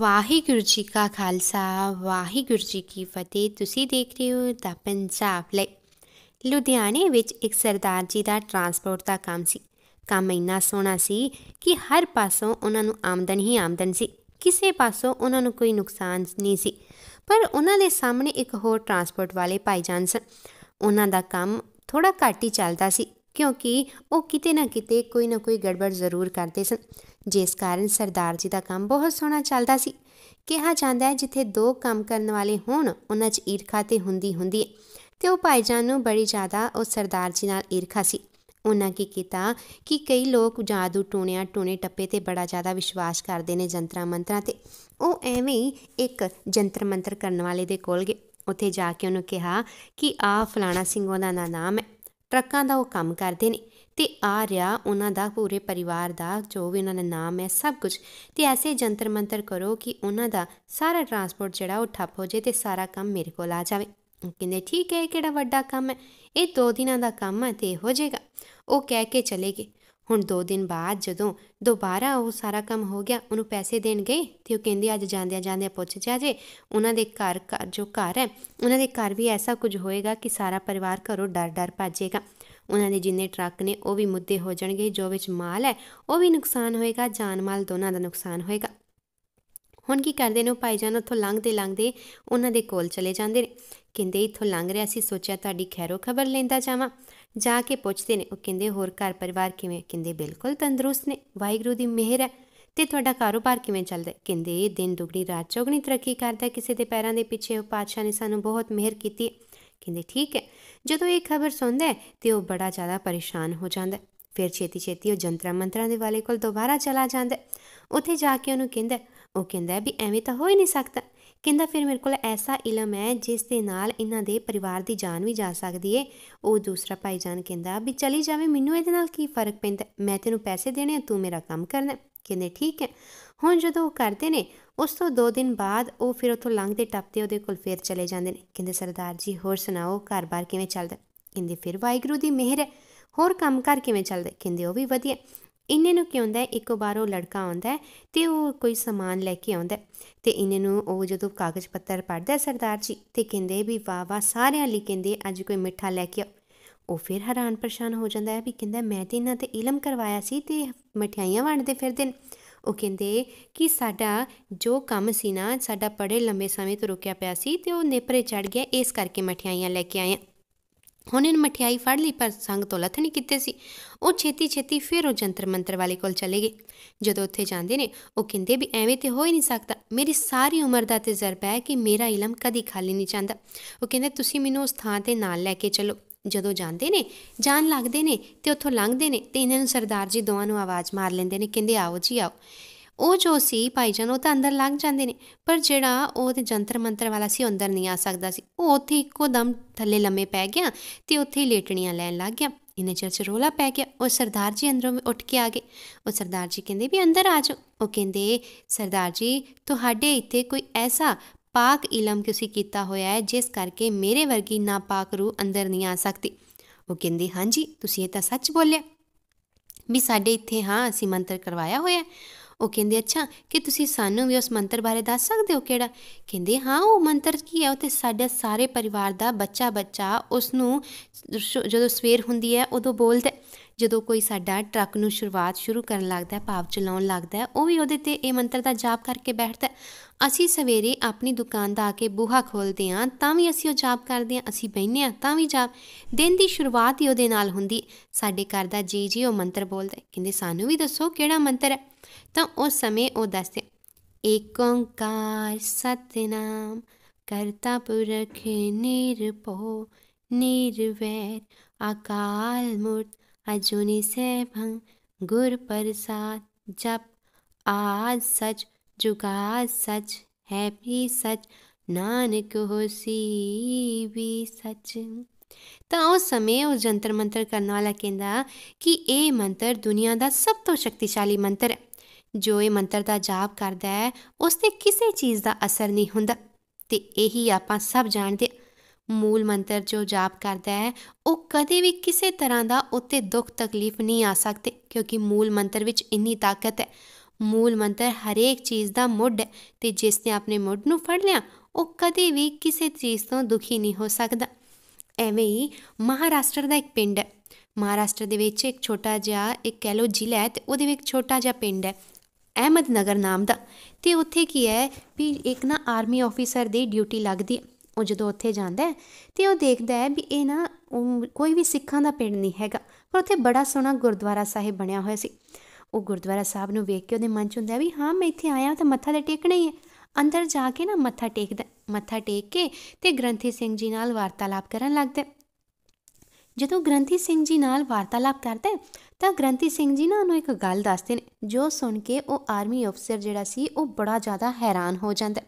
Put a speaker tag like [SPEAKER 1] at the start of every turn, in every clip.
[SPEAKER 1] ਵਾਹਿਗੁਰੂ ਜੀ ਕਾ ਖਾਲਸਾ ਵਾਹਿਗੁਰੂ ਜੀ ਕੀ ਫਤਿਹ ਤੁਸੀਂ ਦੇਖ ਰਹੇ ਹੋ ਦਾ ਪੰਜਾਬ ਲੈ ਲੁਧਿਆਣੇ ਵਿੱਚ ਇੱਕ ਸਰਦਾਰ ਜੀ ਦਾ ਟਰਾਂਸਪੋਰਟ ਦਾ ਕੰਮ ਸੀ ਕੰਮ ਇੰਨਾ ਸੋਹਣਾ ਸੀ ਕਿ ਹਰ ਪਾਸੋਂ ਉਹਨਾਂ ਨੂੰ ਆਮਦਨ ਹੀ ਆਮਦਨ ਸੀ ਕਿਸੇ ਪਾਸੋਂ ਉਹਨਾਂ ਨੂੰ ਕੋਈ ਨੁਕਸਾਨ ਨਹੀਂ ਸੀ ਪਰ ਉਹਨਾਂ ਦੇ ਸਾਹਮਣੇ ਇੱਕ ਹੋਰ ਟਰਾਂਸਪੋਰਟ ਵਾਲੇ ਜਾਨ ਸਨ ਉਹਨਾਂ ਦਾ ਕੰਮ ਥੋੜਾ ਘੱਟ ਹੀ ਚੱਲਦਾ ਸੀ ਕਿਉਂਕਿ ਉਹ ਕਿਤੇ ਨਾ ਕਿਤੇ ਕੋਈ ਨਾ ਕੋਈ ਗੜਬੜ ਜ਼ਰੂਰ ਕਰਦੇ ਸਨ ਜਿਸ ਕਾਰਨ ਸਰਦਾਰ ਜੀ ਦਾ ਕੰਮ ਬਹੁਤ ਸੋਹਣਾ ਚੱਲਦਾ ਸੀ ਕਿਹਾ ਜਾਂਦਾ ਹੈ ਜਿੱਥੇ ਦੋ ਕੰਮ ਕਰਨ ਵਾਲੇ ਹੋਣ ਉਹਨਾਂ 'ਚ ਈਰਖਾ ਤੇ ਹੁੰਦੀ ਹੁੰਦੀ ਹੈ ਤੇ ਉਹ ਭਾਈਜਾਨ ਨੂੰ ਬੜੀ ਜ਼ਿਆਦਾ ਉਹ ਸਰਦਾਰ ਜੀ ਨਾਲ ਈਰਖਾ ਸੀ ਉਹਨਾਂ ਕੀ ਕੀਤਾ ਕਿ ਕਈ ਲੋਕ ਜਾਦੂ ਟੂਣਿਆਂ ਟੂਣੇ ਟੱਪੇ ਤੇ ਬੜਾ ਜ਼ਿਆਦਾ ਵਿਸ਼ਵਾਸ ਕਰਦੇ ਨੇ ਜੰਤਰਾ ਮੰਤਰਾਂ ਤੇ ਉਹ ਐਵੇਂ ਹੀ ਇੱਕ ਜੰਤਰ ਮੰਤਰ ਕਰਨ ਵਾਲੇ ਦੇ ਕੋਲ ਗਏ ਉੱਥੇ ਜਾ ਕੇ ਉਹਨੂੰ ਕਿਹਾ ਕਿ ਆ ਫਲਾਣਾ ਸਿੰਘ ਉਹਦਾ ਨਾਮ ਹੈ ਟਰੱਕਾਂ ਦਾ ਉਹ ਕੰਮ ਕਰਦੇ ਨੇ ਤੇ ਆ ਰਿਹਾ ਉਹਨਾਂ ਦਾ ਪੂਰੇ ਪਰਿਵਾਰ ਦਾ ਜੋ ਵੀ ਉਹਨਾਂ ਦਾ ਨਾਮ ਹੈ ਸਭ ਕੁਝ ਤੇ ਐਸੇ ਜੰਤਰ ਮੰਤਰ ਕਰੋ ਕਿ ਉਹਨਾਂ ਦਾ ਸਾਰਾ ਟਰਾਂਸਪੋਰਟ ਜਿਹੜਾ ਉਹ ਠੱਪ ਹੋ ਜੇ ਤੇ ਸਾਰਾ ਕੰਮ ਮੇਰੇ ਕੋਲ ਆ ਜਾਵੇ ਕਹਿੰਦੇ ਠੀਕ ਹੈ ਕਿਹੜਾ ਵੱਡਾ ਕੰਮ ਹੈ ਇਹ 2 ਦਿਨਾਂ ਦਾ ਕੰਮ ਹੈ ਤੇ ਹੋ ਜਾਏਗਾ ਉਹ ਕਹਿ ਕੇ ਚਲੇ ਗਏ ਹੁਣ 2 ਦਿਨ ਬਾਅਦ ਜਦੋਂ ਦੁਬਾਰਾ ਉਹ ਸਾਰਾ ਕੰਮ ਹੋ ਗਿਆ ਉਹਨੂੰ ਪੈਸੇ ਦੇਣ ਗਏ ਤੇ ਉਹ ਕਹਿੰਦੇ ਅੱਜ ਜਾਂਦਿਆਂ ਜਾਂਦਿਆਂ ਪੁੱਛ ਜਾ ਜੇ ਉਹਨਾਂ ਦੇ ਘਰ ਜੋ ਘਰ ਹੈ ਉਹਨਾਂ ਦੇ ਘਰ ਵੀ ਐਸਾ ਕੁਝ ਹੋਏਗਾ ਕਿ ਸਾਰਾ ਪਰਿਵਾਰ ਘਰੋਂ ਡਰ ਡਰ ਭੱਜੇਗਾ ਉਹਨਾਂ ਦੇ ਜਿੰਨੇ ਟਰੱਕ ਨੇ ਉਹ ਵੀ ਮੁੱਦੇ ਹੋ ਜਾਣਗੇ ਜੋ ਵਿੱਚ ਮਾਲ ਹੈ ਉਹ ਵੀ ਨੁਕਸਾਨ ਹੋਏਗਾ ਜਾਨ ਮਾਲ ਦੋਨਾਂ ਦਾ ਨੁਕਸਾਨ ਹੋਏਗਾ ਹੁਣ ਕੀ ਕਰਦੇ ਨੇ ਉਹ ਭਾਈਜਾਨ ਉੱਥੋਂ ਲੰਘਦੇ ਲੰਘਦੇ ਉਹਨਾਂ ਦੇ ਕੋਲ ਚਲੇ ਜਾਂਦੇ ਨੇ ਕਹਿੰਦੇ ਇੱਥੋਂ ਲੰਘ ਰਿਆ ਸੀ ਸੋਚਿਆ ਤੁਹਾਡੀ ਖੈਰੋ ਖਬਰ ਲੈਂਦਾ ਜਾਵਾਂ ਜਾ ਕੇ ਪੁੱਛਦੇ ਨੇ ਉਹ ਕਹਿੰਦੇ ਹੋਰ ਘਰ ਪਰਿਵਾਰ ਕਿਵੇਂ ਕਹਿੰਦੇ ਬਿਲਕੁਲ ਤੰਦਰੁਸਤ ਨੇ ਵਾਹਿਗੁਰੂ ਦੀ ਮਿਹਰ ਹੈ ਤੇ ਤੁਹਾਡਾ ਕਾਰੋਬਾਰ ਕਿਵੇਂ ਚੱਲਦਾ ਕਹਿੰਦੇ ਦਿਨ ਦੁਗਣੀ ਰਾਤ ਚੌਗਣੀ ਤਰੱਕੀ ਕਰਦਾ ਕਿਸੇ ਦੇ ਪੈਰਾਂ ਦੇ ਪਿੱਛੇ ਉਹ ਪਾਤਸ਼ਾਹ ਨੇ ਸਾਨੂੰ ਬਹੁਤ ਮਿਹਰ ਕੀਤੀ ਕਹਿੰਦੇ ਠੀਕ ਹੈ ਜਦੋਂ ਇਹ ਖਬਰ ਸੁਣਦਾ ਹੈ ਤੇ ਉਹ ਬੜਾ ਜ਼ਿਆਦਾ ਪਰੇਸ਼ਾਨ ਹੋ ਜਾਂਦਾ ਫਿਰ ਛੇਤੀ ਛੇਤੀ ਉਹ ਜੰਤਰਾ ਮੰਤਰਾਂ ਦੇ ਵਾਲੇ ਕੋਲ ਦੁਬਾਰਾ ਚਲਾ ਜਾਂਦਾ ਉੱਥੇ ਜਾ ਕੇ ਉਹਨੂੰ ਕਹਿੰਦਾ ਉਹ ਕਹਿੰਦਾ ਵੀ ਐਵੇਂ ਤਾਂ ਹੋ ਹੀ ਨਹੀਂ ਸਕਦਾ ਕਹਿੰਦਾ ਫਿਰ ਮੇਰੇ ਕੋਲ ਐਸਾ ਇਲਮ ਹੈ ਜਿਸ ਦੇ ਨਾਲ ਇਹਨਾਂ ਦੇ ਪਰਿਵਾਰ ਦੀ ਜਾਨ ਵੀ ਜਾ ਸਕਦੀ ਏ ਉਹ ਦੂਸਰਾ ਭਾਈ ਜਾਨ ਕਹਿੰਦਾ ਵੀ ਚਲੀ ਜਾਵੇਂ ਮੈਨੂੰ ਇਹਦੇ ਨਾਲ ਕੀ ਫਰਕ ਪੈਂਦਾ ਮੈਂ ਤੈਨੂੰ ਪੈਸੇ ਦੇਣੇ ਆ ਤੂੰ ਮੇਰਾ ਕੰਮ ਕਰਨਾ ਕਹਿੰਦੇ ਠੀਕ ਹੈ ਹੁਣ ਜਦੋਂ ਉਹ ਕਰਦੇ ਨੇ ਉਸ ਤੋਂ 2 ਦਿਨ ਬਾਅਦ ਉਹ ਫਿਰ ਉੱਥੋਂ ਲੰਘਦੇ ਟੱਪਦੇ ਉਹਦੇ ਕੋਲ ਫੇਰ ਚਲੇ ਜਾਂਦੇ ਨੇ ਕਹਿੰਦੇ ਸਰਦਾਰ ਜੀ ਹੋਰ ਸੁਣਾਓ ਘਰ-ਬਾਰ ਕਿਵੇਂ ਚੱਲਦਾ ਕਹਿੰਦੇ ਫਿਰ ਵਾਹਿਗੁਰੂ ਦੀ ਮਿਹਰ ਹੈ ਹੋਰ ਕੰਮਕਾਰ ਕਿਵੇਂ ਚੱਲਦਾ ਕਹਿੰਦੇ ਉਹ ਵੀ ਵਧੀਆ ਇੰਨੇ ਨੂੰ ਕੀ ਹੁੰਦਾ ਹੈ ਇੱਕੋ ਵਾਰ ਉਹ ਲੜਕਾ ਆਉਂਦਾ ਤੇ ਉਹ ਕੋਈ ਸਮਾਨ ਲੈ ਕੇ ਆਉਂਦਾ ਤੇ ਇੰਨੇ ਨੂੰ ਉਹ ਜਦੋਂ ਕਾਗਜ਼ ਪੱਤਰ ਪੜਦਾ ਸਰਦਾਰ ਜੀ ਤੇ ਕਹਿੰਦੇ ਵੀ ਵਾਹ ਵਾਹ ਸਾਰਿਆਂ ਲਈ ਕਹਿੰਦੇ ਅੱਜ ਕੋਈ ਮਿੱਠਾ ਲੈ ਕੇ ਉਹ ਫਿਰ ਹੈਰਾਨ ਪਰੇਸ਼ਾਨ ਹੋ ਜਾਂਦਾ ਹੈ ਵੀ ਕਹਿੰਦਾ ਮੈਂ ਤੇ ਇਹਨਾਂ ਤੇ ਇਲਮ ਕਰਵਾਇਆ ਸੀ ਤੇ ਮਠਿਆਈਆਂ ਵੰਡਦੇ ਫਿਰਦੇ ਨੇ ਉਹ ਕਹਿੰਦੇ ਕਿ ਸਾਡਾ ਜੋ ਕੰਮ ਸੀ ਨਾ ਸਾਡਾ ਬੜੇ ਲੰਮੇ ਸਮੇਂ ਤੋਂ ਰੁਕਿਆ ਪਿਆ ਸੀ ਤੇ ਉਹ ਨੇਪਰੇ ਚੜ ਗਿਆ ਇਸ ਕਰਕੇ ਮਠਿਆਈਆਂ ਲੈ ਕੇ ਆਏ ਹੁਣ ਇਹਨ ਮਠਿਆਈ ਫੜ ਲਈ ਪਰ ਸੰਗ ਤੋਂ ਲੱਥ ਨਹੀਂ ਕਿਤੇ ਸੀ ਉਹ ਛੇਤੀ ਛੇਤੀ ਫਿਰ ਉਹ ਜੰਤਰ ਮੰਤਰ ਵਾਲੇ ਕੋਲ ਚਲੇ ਗਏ ਜਦੋਂ ਉੱਥੇ ਜਾਂਦੇ ਨੇ ਉਹ ਕਹਿੰਦੇ ਵੀ ਐਵੇਂ ਤੇ ਹੋ ਹੀ ਨਹੀਂ ਸਕਦਾ ਮੇਰੀ ਸਾਰੀ ਉਮਰ ਦਾ ਤਜਰਬਾ ਹੈ ਕਿ ਮੇਰਾ ਇਲਮ ਕਦੀ ਖਾਲੀ ਨਹੀਂ ਜਾਂਦਾ ਉਹ ਕਹਿੰਦੇ ਤੁਸੀਂ ਮੈਨੂੰ ਉਸ ਥਾਂ ਤੇ ਨਾਲ ਲੈ ਕੇ ਚਲੋ ਜਦੋਂ ਜਾਂਦੇ ਨੇ ਜਾਣ ਲੱਗਦੇ ਨੇ ਤੇ ਉੱਥੋਂ ਲੰਘਦੇ ਨੇ ਤੇ ਇਹਨਾਂ ਨੂੰ ਸਰਦਾਰ ਜੀ ਦੋਵਾਂ ਨੂੰ ਆਵਾਜ਼ ਮਾਰ ਲੈਂਦੇ ਨੇ ਕਹਿੰਦੇ ਆਓ ਜੀ ਆਓ ਉਹ ਜੋ ਸੀ ਭਾਈ ਜਾਨ ਉਹ ਤਾਂ ਅੰਦਰ ਲੰਘ ਜਾਂਦੇ ਨੇ ਪਰ ਜਿਹੜਾ ਉਹ ਤੇ ਜੰਤਰ ਮੰਤਰ ਵਾਲਾ ਸੀ ਅੰਦਰ ਨਹੀਂ ਆ ਸਕਦਾ ਸੀ ਉਹ ਉੱਥੇ ਇੱਕੋ ਦਮ ਥੱਲੇ ਲੰਮੇ ਪੈ ਗਿਆ ਤੇ ਉੱਥੇ ਹੀ ਲੇਟਣੀਆਂ ਲੈਣ ਲੱਗ ਗਿਆ ਇਹਨੇ ਚਰਚ ਰੋਲਾ ਪੈ ਗਿਆ ਉਹ ਸਰਦਾਰ ਜੀ ਅੰਦਰੋਂ ਉੱਠ ਕੇ ਆ ਗਏ ਉਹ ਸਰਦਾਰ ਜੀ ਕਹਿੰਦੇ ਵੀ ਅੰਦਰ ਆ ਜਾ ਉਹ ਕਹਿੰਦੇ ਸਰਦਾਰ ਜੀ ਤੁਹਾਡੇ ਇੱਥੇ ਕੋਈ ਐਸਾ ਪਾਕ ਇਲਮ ਕਿਸੇ ਕੀਤਾ ਹੋਇਆ ਹੈ ਜਿਸ ਕਰਕੇ ਮੇਰੇ ਵਰਗੀ ਨਾਪਾਕ ਰੂਹ ਅੰਦਰ ਨਹੀਂ ਆ ਸਕਦੀ ਉਹ ਕਹਿੰਦੀ ਹਾਂਜੀ ਤੁਸੀਂ ਇਹ ਤਾਂ ਸੱਚ ਬੋਲਿਆ ਵੀ ਸਾਡੇ ਇੱਥੇ ਹਾਂ ਅਸੀਂ ਮੰਤਰ ਕਰਵਾਇਆ ਹੋਇਆ ਉਹ ਕਹਿੰਦੇ ਅੱਛਾ ਕਿ ਤੁਸੀਂ ਸਾਨੂੰ ਵੀ ਉਸ ਮੰਤਰ ਬਾਰੇ ਦੱਸ ਸਕਦੇ ਹੋ ਕਿਹੜਾ ਕਹਿੰਦੇ ਹਾਂ ਉਹ ਮੰਤਰ ਕੀ ਹੈ ਉਹ ਤੇ ਸਾਡੇ ਸਾਰੇ ਪਰਿਵਾਰ ਦਾ ਬੱਚਾ ਬੱਚਾ ਉਸ ਨੂੰ ਜਦੋਂ ਸਵੇਰ ਹੁੰਦੀ ਹੈ ਉਦੋਂ ਬੋਲਦਾ ਜਦੋਂ ਕੋਈ ਸਾਡਾ ਟਰੱਕ ਨੂੰ ਸ਼ੁਰੂਆਤ ਸ਼ੁਰੂ ਕਰਨ ਲੱਗਦਾ ਹੈ ਭਾਵ ਚਲਾਉਣ ਲੱਗਦਾ ਹੈ ਉਹ ਵੀ ਉਹਦੇ ਤੇ ਇਹ ਮੰਤਰ ਦਾ ਜਾਪ ਕਰਕੇ ਬੈਠਦਾ ਅਸੀਂ ਸਵੇਰੇ ਆਪਣੀ ਦੁਕਾਨ ਦਾ ਆ ਕੇ ਬੂਹਾ ਖੋਲਦੇ ਹਾਂ ਤਾਂ ਵੀ ਅਸੀਂ ਉਹ ਜਾਪ ਕਰਦੇ ਹਾਂ ਅਸੀਂ ਬੈਠਨੇ ਹਾਂ ਤਾਂ ਵੀ ਜਾਪ ਦਿਨ ਦੀ ਸ਼ੁਰੂਆਤ ਹੀ ਉਹਦੇ ਨਾਲ ਹੁੰਦੀ ਸਾਡੇ ਘਰ ਦਾ ਜੀ ਜੀ ਉਹ ਮੰਤਰ ਬੋਲਦਾ ਕਹਿੰਦੇ ਸਾਨੂੰ ਵੀ ਦੱਸੋ ਕਿਹੜਾ ਮੰਤਰ ਹੈ ਤਾਂ ਉਸ ਸਮੇਂ ਉਹ ਦੱਸਦੇ ਏਕ ਓੰਕਾਰ ਸਤਨਾਮ ਕਰਤਾ ਪੁਰਖ ਨਿਰਭਉ ਨਿਰਵੈਰ ਅਕਾਲ ਮੂਰਤ ਅਜੂਨੀ ਸੈਭੰ ਗੁਰ ਪ੍ਰਸਾਦ ਜਪ ਆਜ ਸਚ ਜੁਗਾ ਸਚ ਹੈ ਵੀ ਸਚ ਨਾਨਕ ਹੋਸੀ ਵੀ ਸਚ ਤਾਂ ਉਸ ਸਮੇਂ ਉਹ ਜੰਤਰ ਮੰਤਰ ਕਰਨ ਵਾਲਾ ਕਹਿੰਦਾ ਕਿ ਇਹ ਮੰਤਰ ਦੁਨੀਆ ਦਾ ਸਭ ਤੋਂ ਸ਼ਕਤੀਸ਼ਾਲੀ ਮੰਤਰ ਹੈ ਜੋ ਇਹ ਮੰਤਰ ਦਾ ਜਾਪ ਕਰਦਾ ਹੈ ਉਸ ਤੇ ਕਿਸੇ ਚੀਜ਼ ਦਾ ਅਸਰ ਨਹੀਂ ਹੁੰਦਾ ਤੇ ਇਹੀ ਆਪਾਂ ਸਭ ਜਾਣਦੇ ਹਾਂ ਮੂਲ ਮੰਤਰ ਜੋ ਜਾਪ ਕਰਦਾ ਹੈ ਉਹ ਕਦੇ ਵੀ ਕਿਸੇ ਤਰ੍ਹਾਂ ਦਾ ਉੱਤੇ ਦੁੱਖ ਤਕਲੀਫ ਨਹੀਂ ਆ ਸਕਦੇ ਕਿਉਂਕਿ ਮੂਲ ਮੰਤਰ ਵਿੱਚ ਇੰਨੀ ਤਾਕਤ ਹੈ ਮੂਲ ਮੰਤਰ ਹਰੇਕ ਚੀਜ਼ ਦਾ ਮੁੱਢ ਹੈ ਤੇ ਜਿਸ ਨੇ ਆਪਣੇ ਮੁੱਢ ਨੂੰ ਫੜ ਲਿਆ ਉਹ ਕਦੇ ਵੀ ਕਿਸੇ ਚੀਜ਼ ਤੋਂ ਦੁਖੀ ਨਹੀਂ ਹੋ ਸਕਦਾ ਐਵੇਂ ਹੀ ਮਹਾਰਾਸ਼ਟਰ ਦਾ ਇੱਕ ਪਿੰਡ ਹੈ ਮਹਾਰਾਸ਼ਟਰ ਦੇ ਵਿੱਚ ਇੱਕ ਛੋਟਾ ਜਿਹਾ ਇੱਕ ਕਹਿ ਲੋ ਜ਼ਿਲ੍ਹਾ ਹੈ ਤੇ ਉਹਦੇ ਵਿੱਚ ਛੋਟਾ ਜਿਹਾ ਪਿੰਡ ਹੈ ਅਹਿਮਦ ਨਗਰ ਨਾਮ ਦਾ ਤੇ ਉੱਥੇ ਕੀ ਹੈ ਵੀ ਇੱਕ ਨਾ ਆਰਮੀ ਆਫੀਸਰ ਦੀ ਡਿਊਟੀ ਲੱਗਦੀ ਹੈ ਉਹ ਜਦੋਂ ਉੱਥੇ ਜਾਂਦਾ ਤੇ ਉਹ ਦੇਖਦਾ ਹੈ ਵੀ ਇਹ ਨਾ ਕੋਈ ਵੀ ਸਿੱਖਾਂ ਦਾ ਪਿੰਡ ਨਹੀਂ ਹੈਗਾ ਪਰ ਉੱਥੇ ਬੜਾ ਸੋਹਣਾ ਗੁਰਦੁਆਰਾ ਸਾਹਿਬ ਬਣਿਆ ਹੋਇਆ ਸੀ ਉਹ ਗੁਰਦੁਆਰਾ ਸਾਹਿਬ ਨੂੰ ਵੇਖ ਕੇ ਉਹਦੇ ਮਨ 'ਚ ਹੁੰਦਾ ਵੀ ਹਾਂ ਮੈਂ ਇੱਥੇ ਆਇਆ ਤਾਂ ਮੱਥਾ ਤੇ ਟੇਕਣਾ ਹੀ ਹੈ ਅੰਦਰ ਜਾ ਕੇ ਨਾ ਮੱਥਾ ਟੇਕਦਾ ਮੱਥਾ ਟੇਕ ਕੇ ਤੇ ਗ੍ਰੰਥੀ ਸਿੰਘ ਜੀ ਨਾਲ ਵਾਰਤਾਲਾਪ ਕਰਨ ਲੱਗਦਾ ਜਦੋਂ ਗ੍ਰੰਥੀ ਸਿੰਘ ਜੀ ਨਾਲ ਵਾਰਤਾਲਾਪ ਕਰਦਾ ਤਾਂ ਗ੍ਰੰਥੀ ਸਿੰਘ ਜੀ ਨਾ ਉਹਨੂੰ ਇੱਕ ਗੱਲ ਦੱਸਦੇ ਨੇ ਜੋ ਸੁਣ ਕੇ ਉਹ ਆਰਮੀ ਅਫਸਰ ਜਿਹੜਾ ਸੀ ਉਹ ਬੜਾ ਜ਼ਿਆਦਾ ਹੈਰਾਨ ਹੋ ਜਾਂਦਾ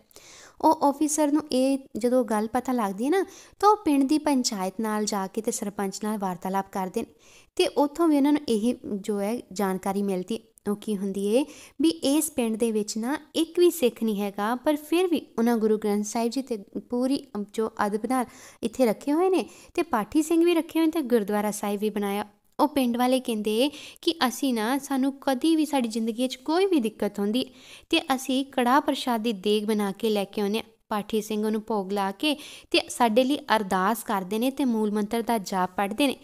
[SPEAKER 1] ਉਹ ਆਫੀਸਰ ਨੂੰ ਇਹ ਜਦੋਂ ਗੱਲ ਪਤਾ ਲੱਗਦੀ ਹੈ ਨਾ ਤਾਂ ਉਹ ਪਿੰਡ ਦੀ ਪੰਚਾਇਤ ਨਾਲ ਜਾ ਕੇ ਤੇ ਸਰਪੰਚ ਨਾਲ ਵਾਰਤਾਲਾਪ ਕਰਦੇ ਨੇ ਤੇ ਉੱਥੋਂ ਵੀ ਉਹਨਾਂ ਨੂੰ ਇਹ ਜੋ ਹੈ ਜਾਣਕਾਰੀ ਮਿਲਦੀ ਉਹ ਕੀ ਹੁੰਦੀ ਏ ਵੀ ਇਸ ਪਿੰਡ ਦੇ ਵਿੱਚ ਨਾ ਇੱਕ ਵੀ ਸਿੱਖ ਨਹੀਂ ਹੈਗਾ ਪਰ ਫਿਰ ਵੀ ਉਹਨਾਂ ਗੁਰੂ ਗ੍ਰੰਥ ਸਾਹਿਬ ਜੀ ਤੇ ਪੂਰੀ ਜੋ ਅਦਬ ਨਾਲ ਇੱਥੇ ਰੱਖੇ ਹੋਏ ਨੇ ਤੇ ਪਾਠੀ ਸਿੰਘ ਵੀ ਰੱਖੇ ਹੋਏ ਨੇ ਤੇ ਗੁਰਦੁਆਰਾ ਸਾਹਿਬ ਵੀ ਬਣਾਇਆ ਉਹ ਪਿੰਡ ਵਾਲੇ ਕਹਿੰਦੇ ਕਿ ਅਸੀਂ ਨਾ ਸਾਨੂੰ ਕਦੀ ਵੀ ਸਾਡੀ ਜ਼ਿੰਦਗੀ 'ਚ ਕੋਈ ਵੀ ਦਿੱਕਤ ਹੁੰਦੀ ਤੇ ਅਸੀਂ ਕੜਾ ਪ੍ਰਸ਼ਾਦ ਦੀ ਦੇਗ ਬਣਾ ਕੇ ਲੈ ਕੇ ਆਉਨੇ ਪਾਠੀ ਸਿੰਘ ਨੂੰ ਭੋਗ ਲਾ ਕੇ ਤੇ ਸਾਡੇ ਲਈ ਅਰਦਾਸ ਕਰਦੇ ਨੇ ਤੇ ਮੂਲ ਮੰਤਰ ਦਾ ਜਾਪ ਪੜ੍ਹਦੇ ਨੇ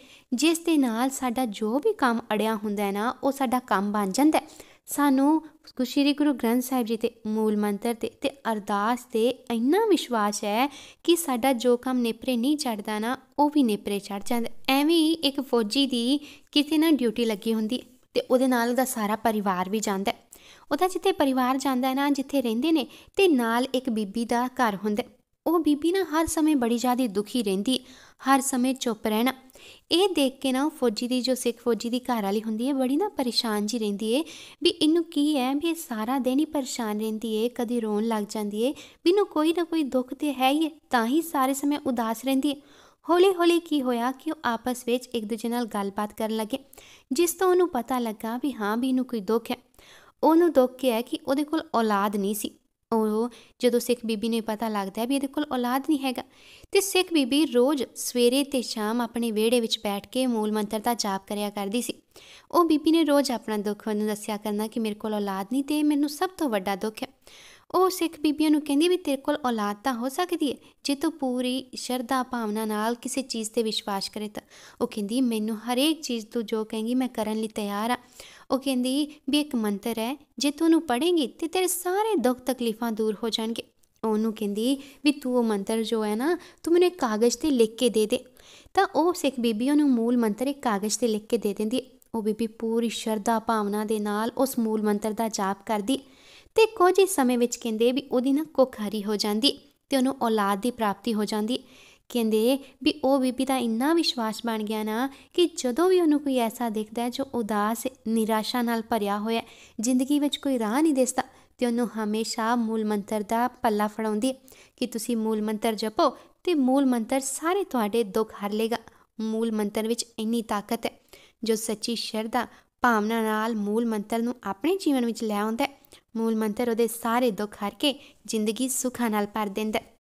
[SPEAKER 1] ਜਿਸ ਦੇ ਨਾਲ ਸਾਡਾ ਜੋ ਵੀ ਕੰਮ ਅੜਿਆ ਹੁੰਦਾ ਹੈ ਨਾ ਉਹ ਸਾਡਾ ਕੰਮ ਬਣ ਜਾਂਦਾ ਹੈ ਸਾਨੂੰ ਸ਼੍ਰੀ ਗੁਰੂ ਗ੍ਰੰਥ ਸਾਹਿਬ ਜੀ ਤੇ ਮੂਲ ਮੰਤਰ ਤੇ ਤੇ ਅਰਦਾਸ ਤੇ ਇੰਨਾ ਵਿਸ਼ਵਾਸ ਹੈ ਕਿ ਸਾਡਾ ਜੋ ਕੰਮ ਨੇਪਰੇ ਨਹੀਂ ਚੜਦਾ ਨਾ ਉਹ ਵੀ ਨੇਪਰੇ ਚੜ ਜਾਂਦਾ ਐਵੇਂ ਹੀ ਇੱਕ ਫੌਜੀ ਦੀ ਕਿਸੇ ਨਾਲ ਡਿਊਟੀ ਲੱਗੀ ਹੁੰਦੀ ਤੇ ਉਹਦੇ ਨਾਲ ਦਾ ਸਾਰਾ ਪਰਿਵਾਰ ਵੀ ਜਾਂਦਾ ਉਹਦਾ ਜਿੱਥੇ ਪਰਿਵਾਰ ਜਾਂਦਾ ਹੈ ਨਾ ਜਿੱਥੇ ਰਹਿੰਦੇ ਨੇ ਤੇ ਨਾਲ ਇੱਕ ਬੀਬੀ ਦਾ ਘਰ ਹੁੰਦਾ ਉਹ ਬੀਬੀ ਨਾ ਹਰ ਸਮੇਂ ਬੜੀ ਜ਼ਿਆਦਾ ਦੁਖੀ ਰਹਿੰਦੀ ਹਰ ਸਮੇਂ ਚੁੱਪ ਰਹਿਣਾ ਇਹ ਦੇਖ ਕੇ ਨਾ ਫੌਜੀ ਦੀ ਜੋ ਸਿੱਖ ਫੌਜੀ ਦੀ ਘਰ ਵਾਲੀ ਹੁੰਦੀ ਹੈ ਬੜੀ ਨਾ ਪਰੇਸ਼ਾਨ ਜੀ ਰਹਿੰਦੀ ਏ ਵੀ ਇਹਨੂੰ ਕੀ ਹੈ ਵੀ ਇਹ ਸਾਰਾ ਦਿਨ ਹੀ ਪਰੇਸ਼ਾਨ ਰਹਿੰਦੀ ਏ ਕਦੀ ਰੋਣ ਲੱਗ ਜਾਂਦੀ ਏ ਵੀ ਇਹਨੂੰ ਕੋਈ ਨਾ ਕੋਈ ਦੁੱਖ ਤੇ ਹੈ ਹੀ ਤਾਂ ਹੀ ਸਾਰੇ ਸਮੇਂ ਉਦਾਸ ਰਹਿੰਦੀ ਹੈ ਹੌਲੀ-ਹੌਲੀ ਕੀ ਹੋਇਆ ਕਿ ਉਹ ਆਪਸ ਵਿੱਚ ਇੱਕ ਦੂਜੇ ਨਾਲ ਗੱਲਬਾਤ ਕਰਨ ਲੱਗੇ ਜਿਸ ਤੋਂ ਉਹਨੂੰ ਪਤਾ ਲੱਗਾ ਵੀ ਹਾਂ ਵੀ ਇਹਨੂੰ ਕੋਈ ਦੁੱਖ ਹੈ ਉਹਨੂੰ ਦੁੱਖ ਹੈ ਕਿ ਉਹਦੇ ਕੋਲ ਔਲਾਦ ਨਹੀਂ ਸੀ ਉਹ ਜਦੋਂ ਸਿੱਖ ਬੀਬੀ ਨੇ ਪਤਾ ਲੱਗਦਾ ਵੀ ਇਹਦੇ ਕੋਲ ਔਲਾਦ ਨਹੀਂ ਹੈਗਾ ਤੇ ਸਿੱਖ ਬੀਬੀ ਰੋਜ਼ ਸਵੇਰੇ ਤੇ ਸ਼ਾਮ ਆਪਣੇ ਵਿਹੜੇ ਵਿੱਚ ਬੈਠ ਕੇ ਮੂਲ ਮੰਤਰ ਦਾ ਜਾਪ ਕਰਿਆ ਕਰਦੀ ਸੀ ਉਹ ਬੀਬੀ ਨੇ ਰੋਜ਼ ਆਪਣਾ ਦੁੱਖ ਉਹਨੂੰ ਦੱਸਿਆ ਕਰਨਾ ਕਿ ਮੇਰੇ ਕੋਲ ਔਲਾਦ ਨਹੀਂ ਤੇ ਮੈਨੂੰ ਸਭ ਤੋਂ ਵੱਡਾ ਦੁੱਖ ਹੈ ਉਹ ਸਿੱਖ ਬੀਬੀਆਂ ਨੂੰ ਕਹਿੰਦੀ ਵੀ ਤੇਰੇ ਕੋਲ ਔਲਾਦ ਤਾਂ ਹੋ ਸਕਦੀ ਹੈ ਜੇ ਤੂੰ ਪੂਰੀ ਸ਼ਰਧਾ ਭਾਵਨਾ ਨਾਲ ਕਿਸੇ ਚੀਜ਼ ਤੇ ਵਿਸ਼ਵਾਸ ਕਰੇ ਤਾਂ ਉਹ ਕਹਿੰਦੀ ਮੈਨੂੰ ਹਰੇਕ ਚੀਜ਼ ਤੂੰ ਜੋ ਕਹੇਂਗੀ ਮੈਂ ਕਰਨ ਲਈ ਤਿਆਰ ਆ ਉਹ ਕਹਿੰਦੀ ਵੀ ਇੱਕ ਮੰਤਰ ਹੈ ਜੇ ਤੂੰ ਉਹਨੂੰ ਪੜ੍ਹੇਂਗੀ ਤੇ ਤੇਰੇ ਸਾਰੇ ਦੁੱਖ ਤਕਲੀਫਾਂ ਦੂਰ ਹੋ ਜਾਣਗੇ ਉਹਨੂੰ ਕਹਿੰਦੀ ਵੀ ਤੂੰ ਉਹ ਮੰਤਰ ਜੋ ਹੈ ਨਾ ਤੂੰ ਮੈਨੂੰ ਇੱਕ ਕਾਗਜ਼ ਤੇ ਲਿਖ ਕੇ ਦੇ ਦੇ ਤਾਂ ਉਹ ਸਿੱਖ ਬੀਬੀ ਉਹਨੂੰ ਮੂਲ ਮੰਤਰ ਇੱਕ ਕਾਗਜ਼ ਤੇ ਲਿਖ ਕੇ ਦੇ ਦਿੰਦੀ ਉਹ ਬੀਬੀ ਪੂਰੀ ਸ਼ਰਧਾ ਭਾਵਨਾ ਦੇ ਨਾਲ ਉਸ ਮੂਲ ਮੰਤਰ ਦਾ ਜਾਪ ਕਰਦੀ ਤੇ ਕੁਝ ਹੀ ਸਮੇਂ ਵਿੱਚ ਕਹਿੰਦੇ ਵੀ ਉਹਦੀ ਨਾ ਕੋਖਾਰੀ ਹੋ ਜਾਂਦੀ ਤੇ ਉਹਨੂੰ ਔਲਾਦ ਦੀ ਪ੍ਰਾਪਤੀ ਹੋ ਜਾਂਦੀ ਕਹਿੰਦੇ ਵੀ ਉਹ ਬੀਬੀ ਦਾ ਇੰਨਾ ਵਿਸ਼ਵਾਸ ਬਣ ਗਿਆ ਨਾ ਕਿ ਜਦੋਂ ਵੀ ਉਹਨੂੰ ਕੋਈ ਐਸਾ ਦਿਖਦਾ ਜੋ ਉਦਾਸ ਨਿਰਾਸ਼ਾ ਨਾਲ ਭਰਿਆ ਹੋਇਆ ਜ਼ਿੰਦਗੀ ਵਿੱਚ ਕੋਈ ਰਾਹ ਨਹੀਂ ਦਿਸਦਾ ਤੇ ਉਹਨੂੰ ਹਮੇਸ਼ਾ ਮੂਲ ਮੰਤਰ ਦਾ ਪੱਲਾ ਫੜਾਉਂਦੀ ਕਿ ਤੁਸੀਂ ਮੂਲ ਮੰਤਰ ਜਪੋ ਤੇ ਮੂਲ ਮੰਤਰ ਸਾਰੇ ਤੁਹਾਡੇ ਦੁੱਖ ਹਰ ਲੇਗਾ ਮੂਲ ਮੰਤਰ ਵਿੱਚ ਇੰਨੀ ਤਾਕਤ ਹੈ ਜੋ ਸੱਚੀ ਸ਼ਰਧਾ ਭਾਵਨਾ ਨਾਲ ਮੂਲ ਮੰਤਰ ਨੂੰ ਆਪਣੇ ਜੀਵਨ ਵਿੱਚ ਲੈ ਆਉਂਦਾ ਹੈ ਮੂਲ ਮੰਤਰ ਉਹਦੇ ਸਾਰੇ ਦੁੱਖ ਹਰ ਕੇ ਜ਼ਿੰਦਗੀ ਸੁਖਾਂ ਨਾਲ ਭਰ ਦਿੰਦਾ